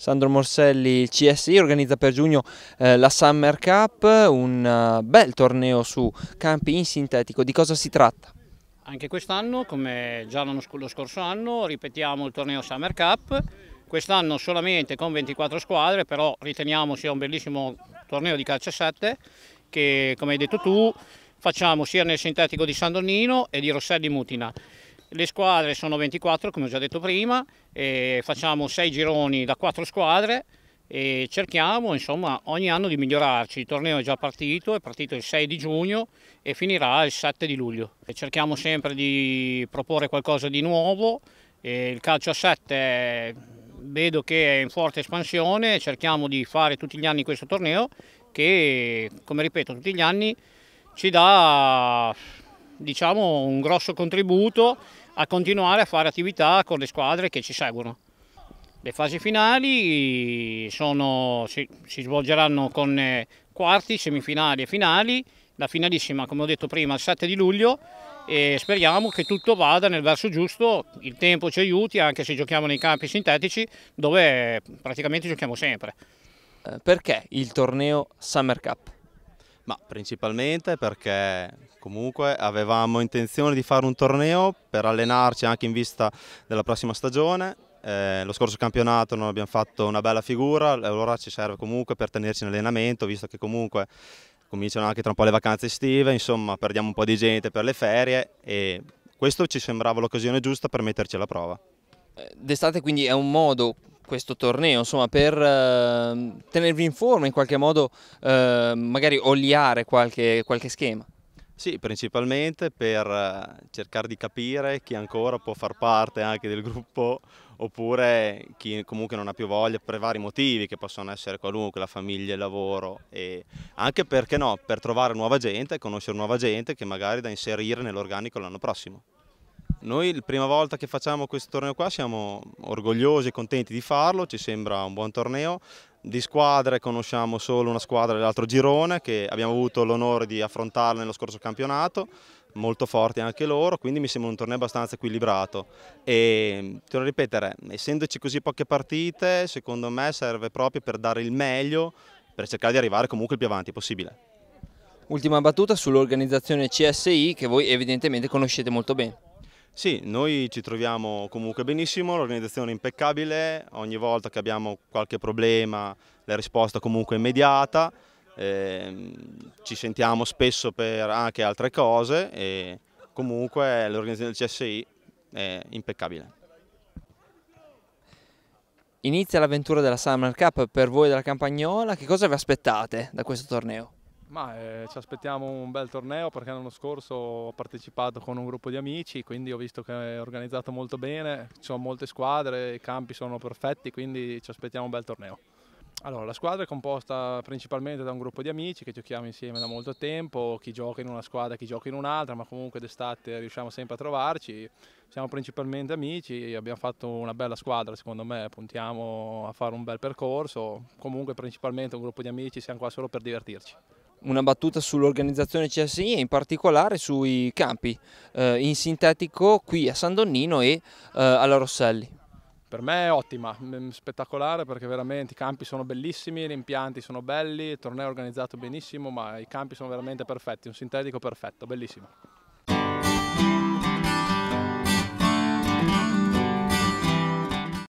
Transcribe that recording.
Sandro Morselli, il CSI organizza per giugno eh, la Summer Cup, un uh, bel torneo su campi in sintetico. Di cosa si tratta? Anche quest'anno, come già lo scorso anno, ripetiamo il torneo Summer Cup. Quest'anno solamente con 24 squadre, però riteniamo sia un bellissimo torneo di calcio 7 che, come hai detto tu, facciamo sia nel sintetico di San Donnino e di Rosselli Mutina. Le squadre sono 24 come ho già detto prima, facciamo 6 gironi da 4 squadre e cerchiamo insomma, ogni anno di migliorarci. Il torneo è già partito, è partito il 6 di giugno e finirà il 7 di luglio. E cerchiamo sempre di proporre qualcosa di nuovo, e il calcio a 7 vedo che è in forte espansione, cerchiamo di fare tutti gli anni questo torneo che come ripeto tutti gli anni ci dà diciamo, un grosso contributo a continuare a fare attività con le squadre che ci seguono. Le fasi finali sono, si, si, svolgeranno con eh, quarti, semifinali e finali, la finalissima come ho detto prima il 7 di luglio e speriamo che tutto vada nel verso giusto, il tempo ci aiuti anche se giochiamo nei campi sintetici dove praticamente giochiamo sempre. Eh, perché il torneo Summer Cup? Ma principalmente perché comunque avevamo intenzione di fare un torneo per allenarci anche in vista della prossima stagione. Eh, lo scorso campionato non abbiamo fatto una bella figura, allora ci serve comunque per tenerci in allenamento, visto che comunque cominciano anche tra un po' le vacanze estive, insomma perdiamo un po' di gente per le ferie e questo ci sembrava l'occasione giusta per metterci alla prova. Eh, d'estate quindi è un modo questo torneo, insomma, per eh, tenervi in forma in qualche modo, eh, magari oliare qualche, qualche, schema? Sì, principalmente per eh, cercare di capire chi ancora può far parte anche del gruppo oppure chi comunque non ha più voglia per vari motivi che possono essere qualunque, la famiglia, il lavoro e anche perché no, per trovare nuova gente, conoscere nuova gente che magari da inserire nell'organico l'anno prossimo. Noi la prima volta che facciamo questo torneo qua siamo orgogliosi e contenti di farlo, ci sembra un buon torneo. Di squadre conosciamo solo una squadra dell'altro girone che abbiamo avuto l'onore di affrontare nello scorso campionato, molto forti anche loro, quindi mi sembra un torneo abbastanza equilibrato. E torno a ripetere, essendoci così poche partite, secondo me serve proprio per dare il meglio, per cercare di arrivare comunque il più avanti possibile. Ultima battuta sull'organizzazione CSI che voi evidentemente conoscete molto bene. Sì, noi ci troviamo comunque benissimo, l'organizzazione è impeccabile, ogni volta che abbiamo qualche problema la risposta comunque è immediata, eh, ci sentiamo spesso per anche altre cose e comunque l'organizzazione del CSI è impeccabile. Inizia l'avventura della Summer Cup per voi della Campagnola, che cosa vi aspettate da questo torneo? Ma eh, ci aspettiamo un bel torneo perché l'anno scorso ho partecipato con un gruppo di amici, quindi ho visto che è organizzato molto bene, ci sono molte squadre, i campi sono perfetti, quindi ci aspettiamo un bel torneo. Allora, la squadra è composta principalmente da un gruppo di amici che giochiamo insieme da molto tempo, chi gioca in una squadra, chi gioca in un'altra, ma comunque d'estate riusciamo sempre a trovarci, siamo principalmente amici, abbiamo fatto una bella squadra secondo me, puntiamo a fare un bel percorso, comunque principalmente un gruppo di amici, siamo qua solo per divertirci una battuta sull'organizzazione CSI e in particolare sui campi eh, in sintetico qui a San Donnino e eh, alla Rosselli. Per me è ottima, spettacolare perché veramente i campi sono bellissimi, gli impianti sono belli, il torneo è organizzato benissimo, ma i campi sono veramente perfetti, un sintetico perfetto, bellissimo.